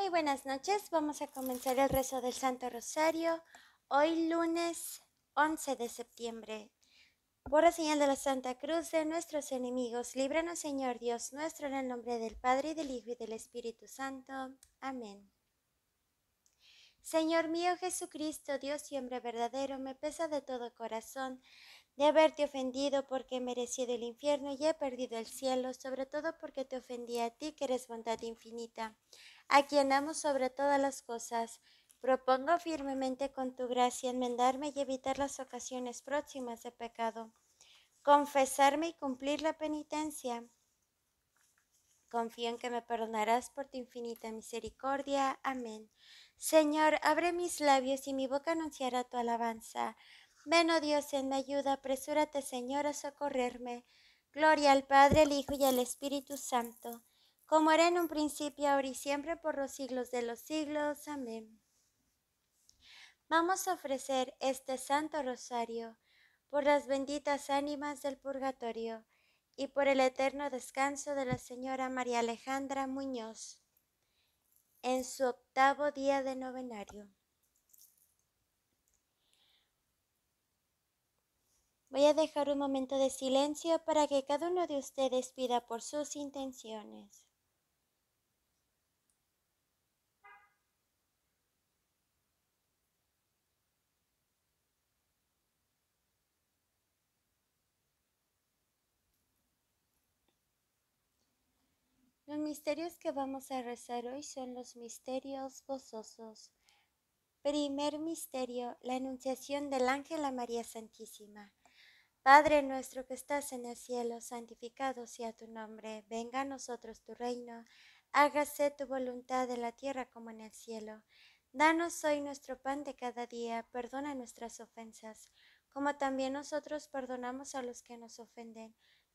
Muy buenas noches, vamos a comenzar el rezo del Santo Rosario hoy lunes 11 de septiembre. Por la señal de la Santa Cruz de nuestros enemigos, líbranos Señor Dios nuestro en el nombre del Padre, y del Hijo y del Espíritu Santo. Amén. Señor mío Jesucristo, Dios y hombre verdadero, me pesa de todo corazón de haberte ofendido porque he merecido el infierno y he perdido el cielo, sobre todo porque te ofendí a ti que eres bondad infinita a quien amo sobre todas las cosas. Propongo firmemente con tu gracia enmendarme y evitar las ocasiones próximas de pecado, confesarme y cumplir la penitencia. Confío en que me perdonarás por tu infinita misericordia. Amén. Señor, abre mis labios y mi boca anunciará tu alabanza. Ven, oh Dios, en mi ayuda, apresúrate, Señor, a socorrerme. Gloria al Padre, al Hijo y al Espíritu Santo como era en un principio, ahora y siempre, por los siglos de los siglos. Amén. Vamos a ofrecer este santo rosario por las benditas ánimas del purgatorio y por el eterno descanso de la señora María Alejandra Muñoz en su octavo día de novenario. Voy a dejar un momento de silencio para que cada uno de ustedes pida por sus intenciones. Los misterios que vamos a rezar hoy son los misterios gozosos. Primer misterio, la anunciación del ángel a María Santísima. Padre nuestro que estás en el cielo, santificado sea tu nombre, venga a nosotros tu reino, hágase tu voluntad en la tierra como en el cielo. Danos hoy nuestro pan de cada día, perdona nuestras ofensas, como también nosotros perdonamos a los que nos ofenden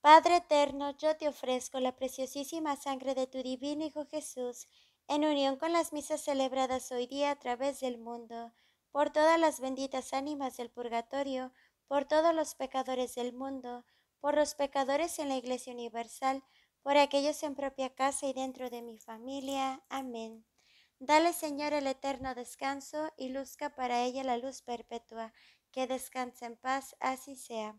Padre eterno, yo te ofrezco la preciosísima sangre de tu divino Hijo Jesús, en unión con las misas celebradas hoy día a través del mundo, por todas las benditas ánimas del purgatorio, por todos los pecadores del mundo, por los pecadores en la Iglesia Universal, por aquellos en propia casa y dentro de mi familia. Amén. Dale, Señor, el eterno descanso y luzca para ella la luz perpetua. Que descansa en paz, así sea.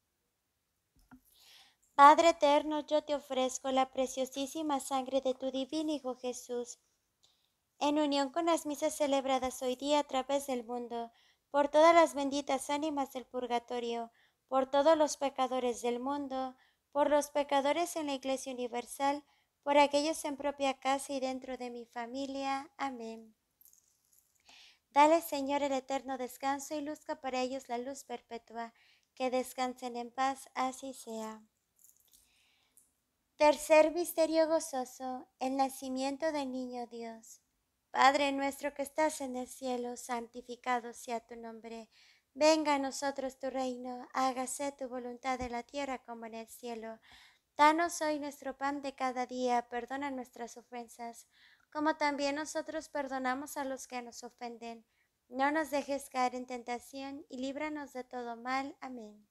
Padre eterno, yo te ofrezco la preciosísima sangre de tu divino Hijo Jesús, en unión con las misas celebradas hoy día a través del mundo, por todas las benditas ánimas del purgatorio, por todos los pecadores del mundo, por los pecadores en la Iglesia Universal, por aquellos en propia casa y dentro de mi familia. Amén. Dale, Señor, el eterno descanso y luzca para ellos la luz perpetua. Que descansen en paz, así sea. Tercer misterio gozoso, el nacimiento del niño Dios. Padre nuestro que estás en el cielo, santificado sea tu nombre. Venga a nosotros tu reino, hágase tu voluntad en la tierra como en el cielo. Danos hoy nuestro pan de cada día, perdona nuestras ofensas, como también nosotros perdonamos a los que nos ofenden. No nos dejes caer en tentación y líbranos de todo mal. Amén.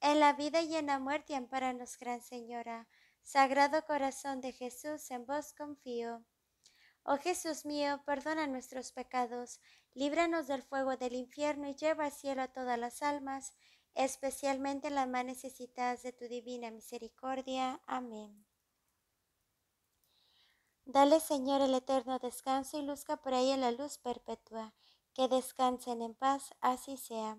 en la vida y en la muerte, amparanos, Gran Señora. Sagrado corazón de Jesús, en vos confío. Oh Jesús mío, perdona nuestros pecados, líbranos del fuego del infierno y lleva al cielo a todas las almas, especialmente las más necesitadas de tu divina misericordia. Amén. Dale, Señor, el eterno descanso y luzca por en la luz perpetua. Que descansen en paz, así sea.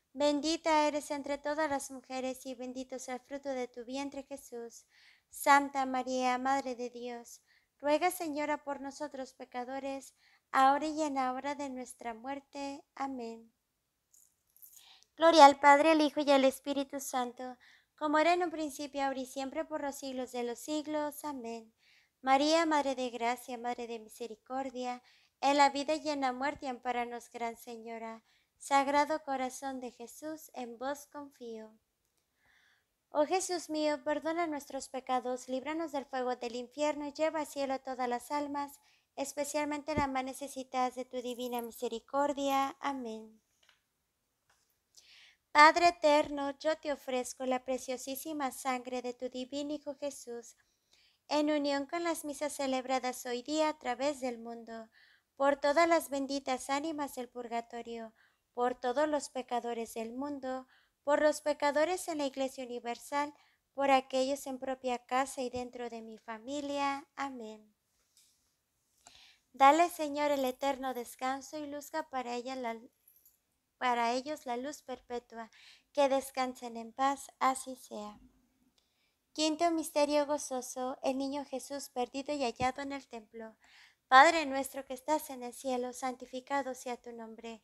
Bendita eres entre todas las mujeres y bendito es el fruto de tu vientre Jesús. Santa María, Madre de Dios, ruega Señora por nosotros pecadores, ahora y en la hora de nuestra muerte. Amén. Gloria al Padre, al Hijo y al Espíritu Santo, como era en un principio, ahora y siempre, por los siglos de los siglos. Amén. María, Madre de Gracia, Madre de Misericordia, en la vida y en la muerte, amparanos, Gran Señora. Sagrado corazón de Jesús, en vos confío. Oh Jesús mío, perdona nuestros pecados, líbranos del fuego del infierno y lleva al cielo a todas las almas, especialmente las más necesitadas de tu divina misericordia. Amén. Padre eterno, yo te ofrezco la preciosísima sangre de tu divino Hijo Jesús, en unión con las misas celebradas hoy día a través del mundo, por todas las benditas ánimas del purgatorio, por todos los pecadores del mundo, por los pecadores en la Iglesia Universal, por aquellos en propia casa y dentro de mi familia. Amén. Dale, Señor, el eterno descanso y luzca para, ella para ellos la luz perpetua. Que descansen en paz, así sea. Quinto misterio gozoso, el niño Jesús perdido y hallado en el templo. Padre nuestro que estás en el cielo, santificado sea tu nombre.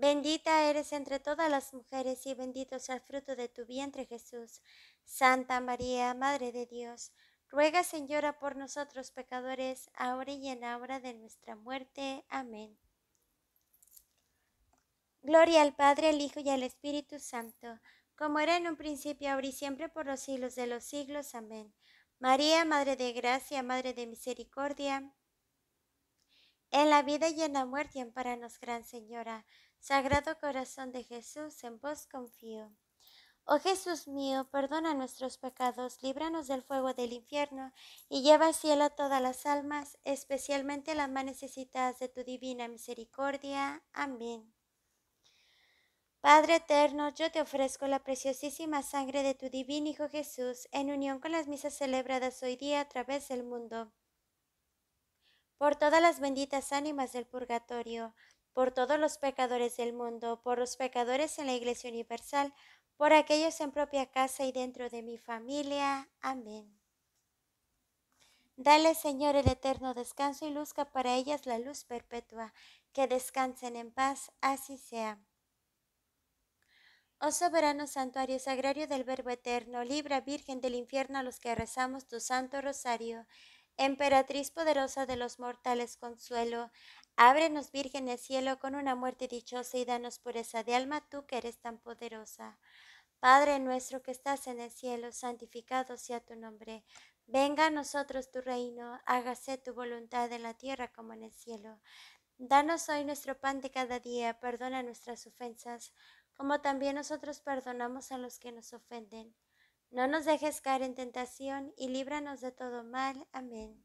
Bendita eres entre todas las mujeres y bendito es el fruto de tu vientre Jesús. Santa María, Madre de Dios, ruega Señora por nosotros pecadores, ahora y en la hora de nuestra muerte. Amén. Gloria al Padre, al Hijo y al Espíritu Santo, como era en un principio, ahora y siempre, por los siglos de los siglos. Amén. María, Madre de Gracia, Madre de Misericordia, en la vida y en la muerte, amparanos, Gran Señora. Sagrado Corazón de Jesús, en vos confío. Oh Jesús mío, perdona nuestros pecados, líbranos del fuego del infierno y lleva al cielo a todas las almas, especialmente las más necesitadas de tu divina misericordia. Amén. Padre eterno, yo te ofrezco la preciosísima sangre de tu divino Hijo Jesús en unión con las misas celebradas hoy día a través del mundo, por todas las benditas ánimas del purgatorio por todos los pecadores del mundo, por los pecadores en la Iglesia Universal, por aquellos en propia casa y dentro de mi familia. Amén. Dale, Señor, el eterno descanso y luzca para ellas la luz perpetua. Que descansen en paz, así sea. Oh soberano santuario sagrario del Verbo eterno, libra Virgen del infierno a los que rezamos tu santo rosario. Emperatriz poderosa de los mortales consuelo, Ábrenos, Virgen el cielo, con una muerte dichosa y danos pureza de alma, tú que eres tan poderosa. Padre nuestro que estás en el cielo, santificado sea tu nombre. Venga a nosotros tu reino, hágase tu voluntad en la tierra como en el cielo. Danos hoy nuestro pan de cada día, perdona nuestras ofensas, como también nosotros perdonamos a los que nos ofenden. No nos dejes caer en tentación y líbranos de todo mal. Amén.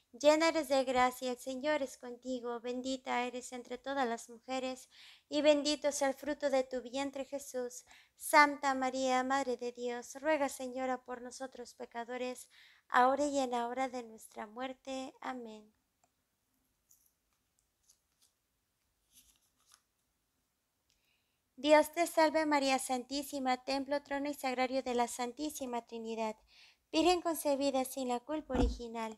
Llena eres de gracia, el Señor es contigo, bendita eres entre todas las mujeres, y bendito es el fruto de tu vientre Jesús. Santa María, Madre de Dios, ruega Señora por nosotros pecadores, ahora y en la hora de nuestra muerte. Amén. Dios te salve María Santísima, templo, trono y sagrario de la Santísima Trinidad, Virgen concebida sin la culpa original.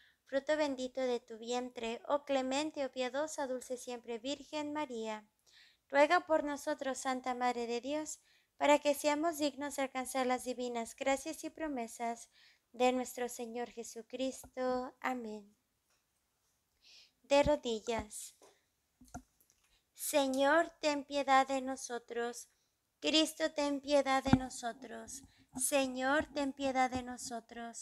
fruto bendito de tu vientre, oh clemente, oh piadosa, dulce siempre Virgen María. Ruega por nosotros, Santa Madre de Dios, para que seamos dignos de alcanzar las divinas gracias y promesas de nuestro Señor Jesucristo. Amén. De rodillas. Señor, ten piedad de nosotros. Cristo, ten piedad de nosotros. Señor, ten piedad de nosotros.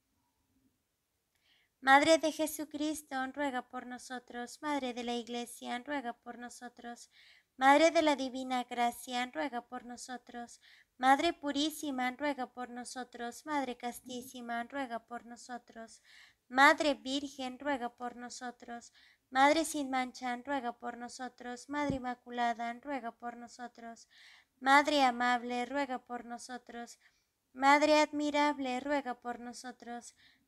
Madre de Jesucristo, ruega por nosotros. Madre de la Iglesia, ruega por nosotros. Madre de la Divina Gracia, ruega por nosotros. Madre Purísima, ruega por nosotros. Madre Castísima, ruega por nosotros. Madre Virgen, ruega por nosotros. Madre sin mancha, ruega por nosotros. Madre Inmaculada, ruega por nosotros. Madre amable, ruega por nosotros. Madre admirable, ruega por nosotros.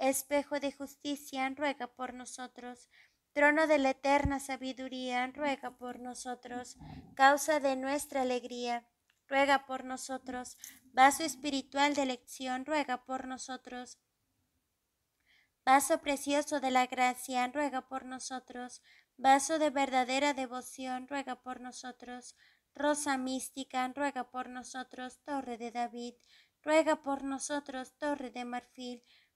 Espejo de justicia, ruega por nosotros. Trono de la eterna sabiduría, ruega por nosotros. Causa de nuestra alegría, ruega por nosotros. Vaso espiritual de elección, ruega por nosotros. Vaso precioso de la gracia, ruega por nosotros. Vaso de verdadera devoción, ruega por nosotros. Rosa mística, ruega por nosotros, Torre de David, ruega por nosotros, Torre de Marfil,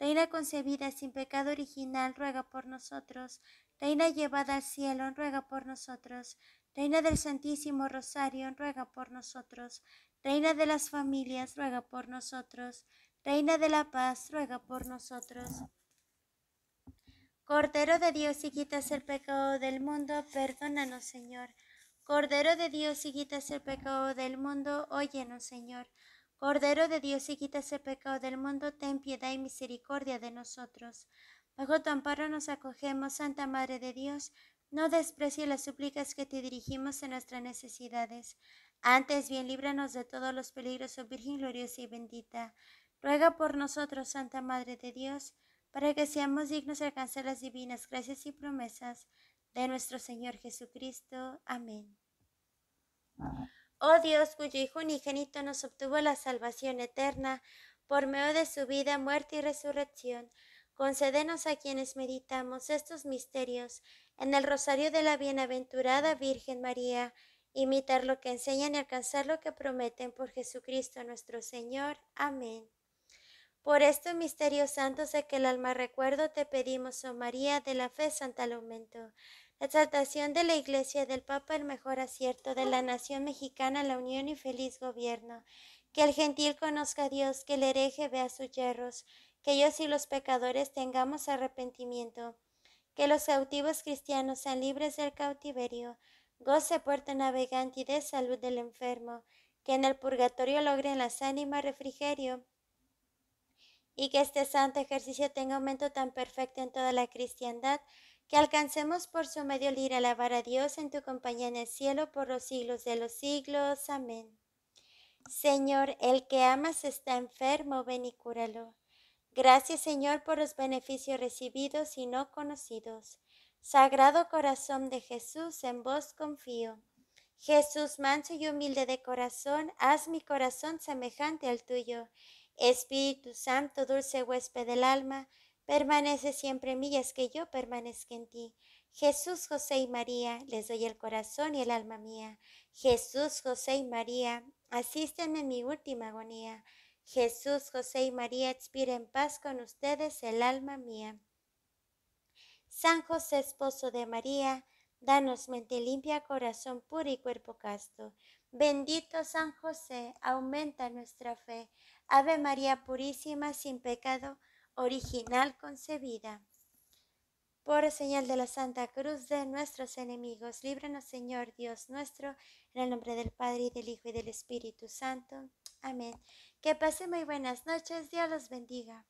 Reina concebida sin pecado original, ruega por nosotros. Reina llevada al cielo, ruega por nosotros. Reina del Santísimo Rosario, ruega por nosotros. Reina de las familias, ruega por nosotros. Reina de la paz, ruega por nosotros. Cordero de Dios, si quitas el pecado del mundo, perdónanos, Señor. Cordero de Dios, y quitas el pecado del mundo, óyenos, Señor. Cordero de Dios, y quitas el pecado del mundo, ten piedad y misericordia de nosotros. Bajo tu amparo nos acogemos, Santa Madre de Dios, no desprecie las súplicas que te dirigimos en nuestras necesidades. Antes bien, líbranos de todos los peligros, oh Virgen gloriosa y bendita. Ruega por nosotros, Santa Madre de Dios, para que seamos dignos de alcanzar las divinas gracias y promesas de nuestro Señor Jesucristo. Amén. Oh Dios, cuyo Hijo unigénito nos obtuvo la salvación eterna, por medio de su vida, muerte y resurrección, concédenos a quienes meditamos estos misterios en el rosario de la bienaventurada Virgen María, imitar lo que enseñan y alcanzar lo que prometen por Jesucristo nuestro Señor. Amén. Por estos misterios santos de que el alma recuerdo te pedimos, oh María, de la fe santa al aumento exaltación de la Iglesia del Papa, el mejor acierto de la nación mexicana, la unión y feliz gobierno. Que el gentil conozca a Dios, que el hereje vea sus yerros, que ellos y los pecadores tengamos arrepentimiento. Que los cautivos cristianos sean libres del cautiverio. Goce puerto navegante y de salud del enfermo. Que en el purgatorio logren las ánimas refrigerio y que este santo ejercicio tenga aumento tan perfecto en toda la cristiandad que alcancemos por su medio el alabar a Dios en tu compañía en el cielo por los siglos de los siglos. Amén. Señor, el que amas está enfermo, ven y cúralo. Gracias, Señor, por los beneficios recibidos y no conocidos. Sagrado corazón de Jesús, en vos confío. Jesús, manso y humilde de corazón, haz mi corazón semejante al tuyo. Espíritu Santo, dulce huésped del alma, Permanece siempre en mí, es que yo permanezca en ti. Jesús, José y María, les doy el corazón y el alma mía. Jesús, José y María, asístenme en mi última agonía. Jesús, José y María, expire en paz con ustedes el alma mía. San José, esposo de María, danos mente limpia, corazón puro y cuerpo casto. Bendito San José, aumenta nuestra fe. Ave María purísima, sin pecado original concebida. Por señal de la Santa Cruz de nuestros enemigos, líbranos Señor Dios nuestro, en el nombre del Padre y del Hijo y del Espíritu Santo. Amén. Que pasen muy buenas noches, Dios los bendiga.